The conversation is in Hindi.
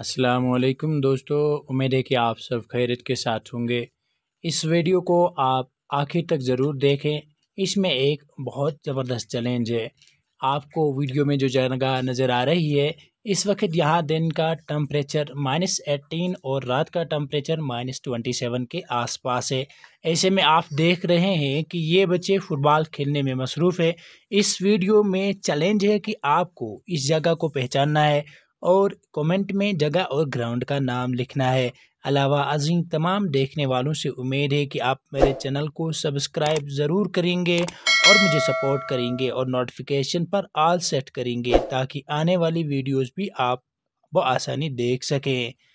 वालेकुम दोस्तों उम्मीद है कि आप सब खैरत के साथ होंगे इस वीडियो को आप आखिर तक ज़रूर देखें इसमें एक बहुत ज़बरदस्त चैलेंज है आपको वीडियो में जो जगह नज़र आ रही है इस वक्त यहाँ दिन का टम्परेचर माइनस एटीन और रात का टम्परेचर माइनस ट्वेंटी सेवन के आसपास है ऐसे में आप देख रहे हैं कि ये बच्चे फुटबॉल खेलने में मसरूफ़ है इस वीडियो में चैलेंज है कि आपको इस जगह को पहचानना है और कमेंट में जगह और ग्राउंड का नाम लिखना है अलावा अजीम तमाम देखने वालों से उम्मीद है कि आप मेरे चैनल को सब्सक्राइब ज़रूर करेंगे और मुझे सपोर्ट करेंगे और नोटिफिकेशन पर आल सेट करेंगे ताकि आने वाली वीडियोस भी आप आसानी देख सकें